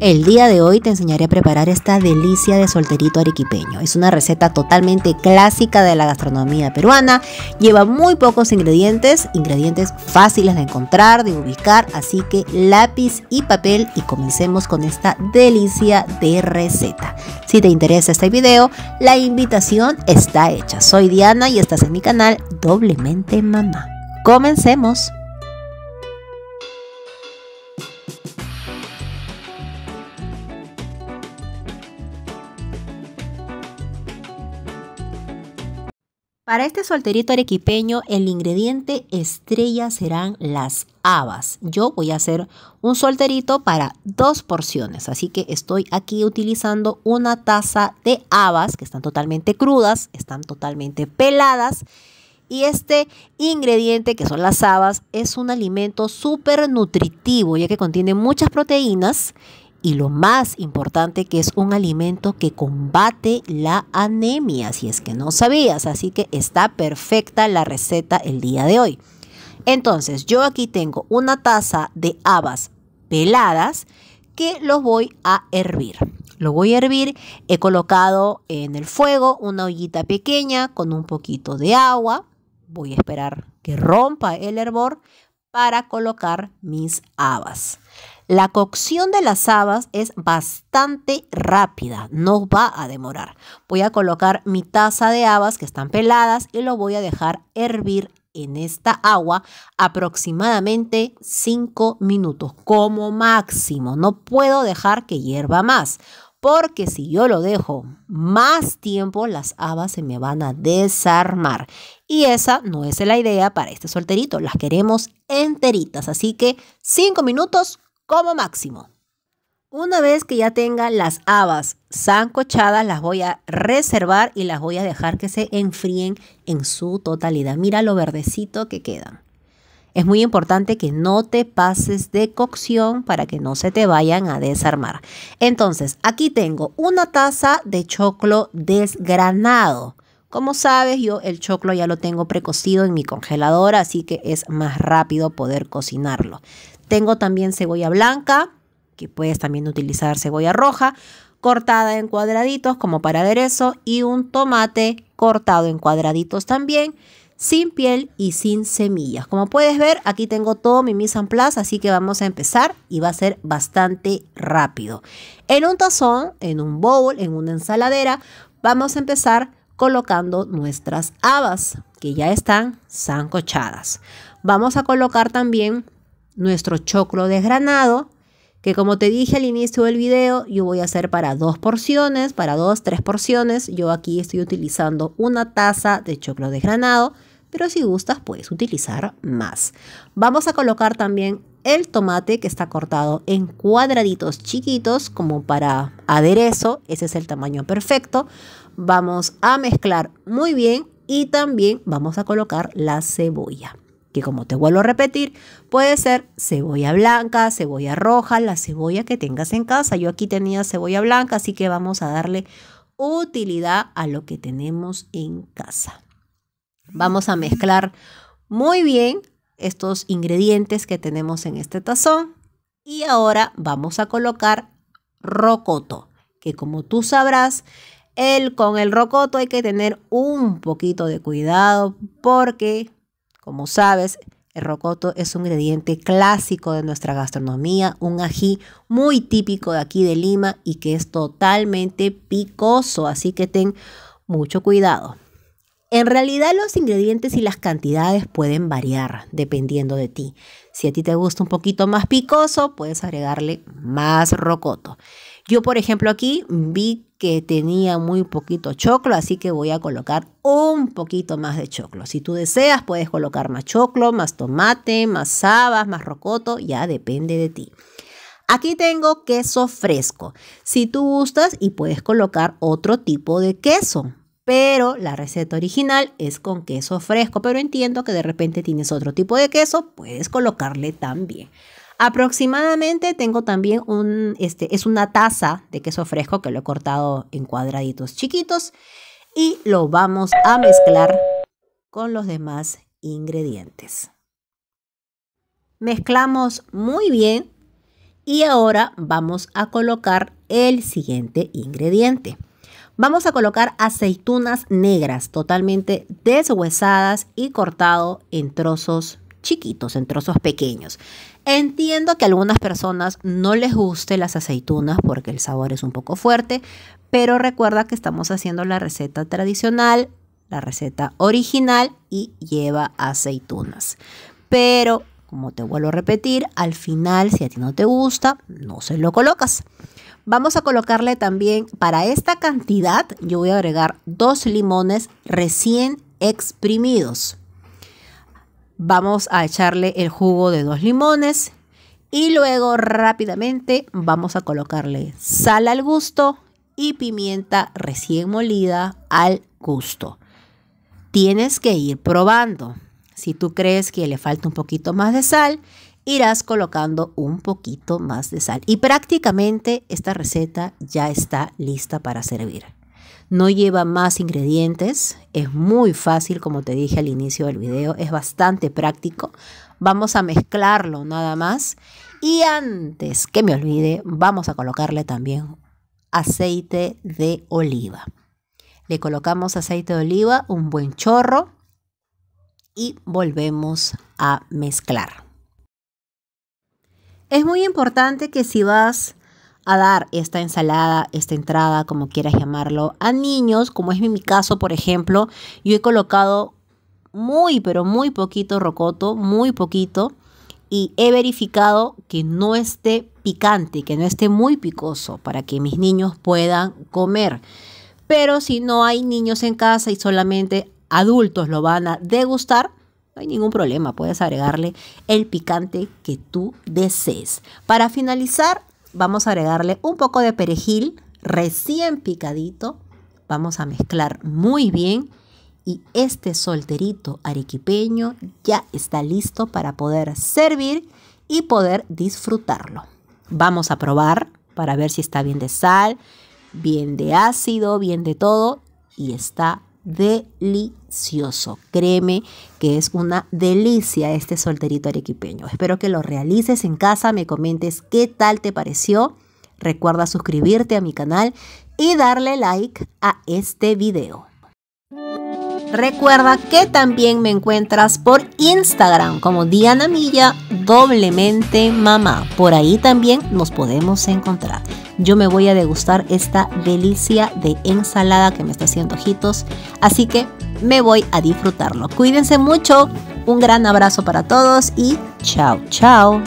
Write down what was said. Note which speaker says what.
Speaker 1: El día de hoy te enseñaré a preparar esta delicia de solterito arequipeño. Es una receta totalmente clásica de la gastronomía peruana. Lleva muy pocos ingredientes, ingredientes fáciles de encontrar, de ubicar, así que lápiz y papel y comencemos con esta delicia de receta. Si te interesa este video, la invitación está hecha. Soy Diana y estás en mi canal Doblemente Mamá. Comencemos. Para este solterito arequipeño, el ingrediente estrella serán las habas. Yo voy a hacer un solterito para dos porciones, así que estoy aquí utilizando una taza de habas que están totalmente crudas, están totalmente peladas. Y este ingrediente, que son las habas, es un alimento súper nutritivo, ya que contiene muchas proteínas y lo más importante que es un alimento que combate la anemia, si es que no sabías, así que está perfecta la receta el día de hoy. Entonces, yo aquí tengo una taza de habas peladas que los voy a hervir. Lo voy a hervir, he colocado en el fuego una ollita pequeña con un poquito de agua. Voy a esperar que rompa el hervor para colocar mis habas. La cocción de las habas es bastante rápida, no va a demorar. Voy a colocar mi taza de habas que están peladas y lo voy a dejar hervir en esta agua aproximadamente 5 minutos como máximo. No puedo dejar que hierva más porque si yo lo dejo más tiempo, las habas se me van a desarmar. Y esa no es la idea para este solterito, las queremos enteritas. Así que 5 minutos como máximo. Una vez que ya tenga las habas sancochadas, las voy a reservar y las voy a dejar que se enfríen en su totalidad. Mira lo verdecito que quedan. Es muy importante que no te pases de cocción para que no se te vayan a desarmar. Entonces, aquí tengo una taza de choclo desgranado. Como sabes, yo el choclo ya lo tengo precocido en mi congeladora, así que es más rápido poder cocinarlo. Tengo también cebolla blanca, que puedes también utilizar cebolla roja, cortada en cuadraditos como para aderezo y un tomate cortado en cuadraditos también, sin piel y sin semillas. Como puedes ver, aquí tengo todo mi mise en place, así que vamos a empezar y va a ser bastante rápido. En un tazón, en un bowl, en una ensaladera, vamos a empezar colocando nuestras habas que ya están zancochadas. Vamos a colocar también nuestro choclo desgranado, que como te dije al inicio del video, yo voy a hacer para dos porciones, para dos, tres porciones. Yo aquí estoy utilizando una taza de choclo desgranado, pero si gustas puedes utilizar más. Vamos a colocar también el tomate que está cortado en cuadraditos chiquitos como para aderezo, ese es el tamaño perfecto. Vamos a mezclar muy bien y también vamos a colocar la cebolla que como te vuelvo a repetir, puede ser cebolla blanca, cebolla roja, la cebolla que tengas en casa. Yo aquí tenía cebolla blanca, así que vamos a darle utilidad a lo que tenemos en casa. Vamos a mezclar muy bien estos ingredientes que tenemos en este tazón y ahora vamos a colocar rocoto, que como tú sabrás, el, con el rocoto hay que tener un poquito de cuidado porque como sabes, el rocoto es un ingrediente clásico de nuestra gastronomía, un ají muy típico de aquí de Lima y que es totalmente picoso, así que ten mucho cuidado. En realidad los ingredientes y las cantidades pueden variar dependiendo de ti. Si a ti te gusta un poquito más picoso, puedes agregarle más rocoto. Yo, por ejemplo, aquí vi que tenía muy poquito choclo, así que voy a colocar un poquito más de choclo. Si tú deseas, puedes colocar más choclo, más tomate, más habas, más rocoto, ya depende de ti. Aquí tengo queso fresco. Si tú gustas y puedes colocar otro tipo de queso, pero la receta original es con queso fresco, pero entiendo que de repente tienes otro tipo de queso, puedes colocarle también. Aproximadamente tengo también un, este, es una taza de queso fresco que lo he cortado en cuadraditos chiquitos y lo vamos a mezclar con los demás ingredientes. Mezclamos muy bien y ahora vamos a colocar el siguiente ingrediente. Vamos a colocar aceitunas negras totalmente deshuesadas y cortado en trozos chiquitos, en trozos pequeños. Entiendo que a algunas personas no les guste las aceitunas porque el sabor es un poco fuerte, pero recuerda que estamos haciendo la receta tradicional, la receta original y lleva aceitunas. Pero, como te vuelvo a repetir, al final, si a ti no te gusta, no se lo colocas. Vamos a colocarle también, para esta cantidad, yo voy a agregar dos limones recién exprimidos vamos a echarle el jugo de dos limones y luego rápidamente vamos a colocarle sal al gusto y pimienta recién molida al gusto. Tienes que ir probando. Si tú crees que le falta un poquito más de sal, irás colocando un poquito más de sal. Y prácticamente esta receta ya está lista para servir no lleva más ingredientes, es muy fácil como te dije al inicio del video, es bastante práctico. Vamos a mezclarlo nada más y antes que me olvide vamos a colocarle también aceite de oliva. Le colocamos aceite de oliva, un buen chorro y volvemos a mezclar. Es muy importante que si vas a dar esta ensalada, esta entrada, como quieras llamarlo, a niños, como es mi caso, por ejemplo, yo he colocado muy, pero muy poquito rocoto, muy poquito, y he verificado que no esté picante, que no esté muy picoso, para que mis niños puedan comer. Pero si no hay niños en casa y solamente adultos lo van a degustar, no hay ningún problema, puedes agregarle el picante que tú desees. Para finalizar, vamos a agregarle un poco de perejil recién picadito. Vamos a mezclar muy bien y este solterito arequipeño ya está listo para poder servir y poder disfrutarlo. Vamos a probar para ver si está bien de sal, bien de ácido, bien de todo y está delicioso. Créeme que es una delicia este solterito arequipeño. Espero que lo realices en casa, me comentes qué tal te pareció. Recuerda suscribirte a mi canal y darle like a este video. Recuerda que también me encuentras por Instagram como Diana Milla doblemente mamá. Por ahí también nos podemos encontrar. Yo me voy a degustar esta delicia de ensalada que me está haciendo ojitos, así que me voy a disfrutarlo. Cuídense mucho, un gran abrazo para todos y chao, chao.